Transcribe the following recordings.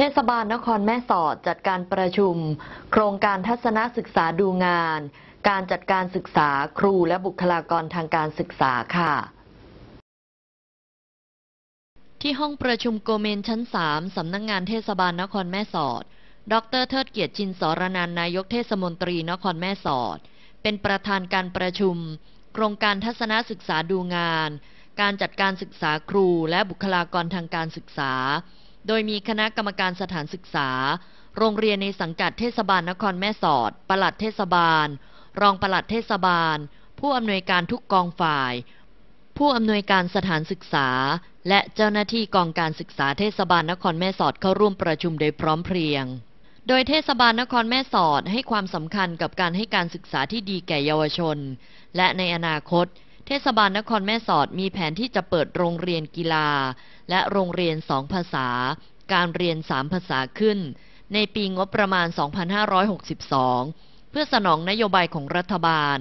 เทศบาลนครแม่สอด จัดการประชุม โครงการทัศนศึกษาดูงาน การจัดการศึกษาครูและบุคลากรทางการศึกษาค่ะ ที่ห้องประชุมโกเมนชั้น3สำนักงงานเทศบาลนครแม่สอด ดรเทิดเกียรติชินสรนันนายกเทศมนตรีนครแม่สอด เป็นประธานการประชุม โครงการทัศนศึกษาดูงาน การจัดการศึกษาครูและบุคลากรทางการศึกษาโดยมีคณะกรรมการสถานศึกษา โรงเรียนในสังกัดเทศบาลนครแม่สอด ปลัดเทศบาล รองปลัดเทศบาล ผู้อำนวยการทุกกองฝ่าย ผู้อำนวยการสถานศึกษา และเจ้าหน้าที่กองการศึกษาเทศบาลนครแม่สอดเข้าร่วมประชุมโดยพร้อมเพรียง โดยเทศบาลนครแม่สอดให้ความสำคัญกับการให้การศึกษาที่ดีแก่เยาวชน และในอนาคตเทศบาลนครแม่สอดมีแผนที่จะเปิดโรงเรียนกีฬา และโรงเรียนสองภาษา การเรียนสามภาษาขึ้น ในปีงบประมาณ 2562 เพื่อสนองนโยบายของรัฐบาล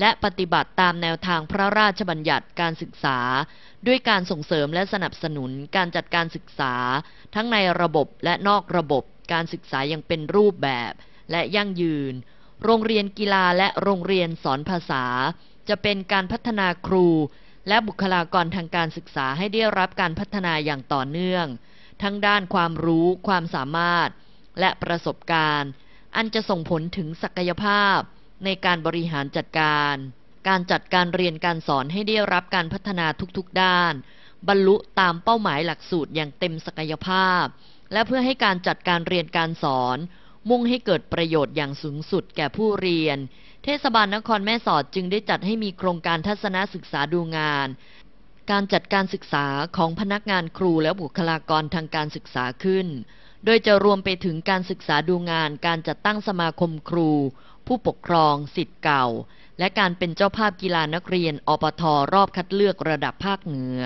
และปฏิบัติตามแนวทางพระราชบัญญัติการศึกษา ด้วยการส่งเสริมและสนับสนุนการจัดการศึกษาทั้งในระบบและนอกระบบการศึกษาอย่างเป็นรูปแบบและยั่งยืน โรงเรียนกีฬาและโรงเรียนสอนภาษาจะเป็นการพัฒนาครูและบุคลากรทางการศึกษาให้ได้รับการพัฒนาอย่างต่อเนื่อง ทั้งด้านความรู้ความสามารถ และประสบการณ์ อันจะส่งผลถึงศักยภาพในการบริหารจัดการ การจัดการเรียนการสอนให้ได้รับการพัฒนาทุกๆด้าน บรรลุตามเป้าหมายหลักสูตรอย่างเต็มศักยภาพ และเพื่อให้การจัดการเรียนการสอนมุ่งให้เกิดประโยชน์อย่างสูงสุดแก่ผู้เรียน เทศบาลนครแม่สอดจึงได้จัดให้มีโครงการทัศนศึกษาดูงาน การจัดการศึกษาของพนักงานครูและบุคลากรทางการศึกษาขึ้น โดยจะรวมไปถึงการศึกษาดูงานการจัดตั้งสมาคมครู ผู้ปกครอง สิทธิ์เก่า และการเป็นเจ้าภาพกีฬานักเรียน อปท รอบคัดเลือกระดับภาคเหนือ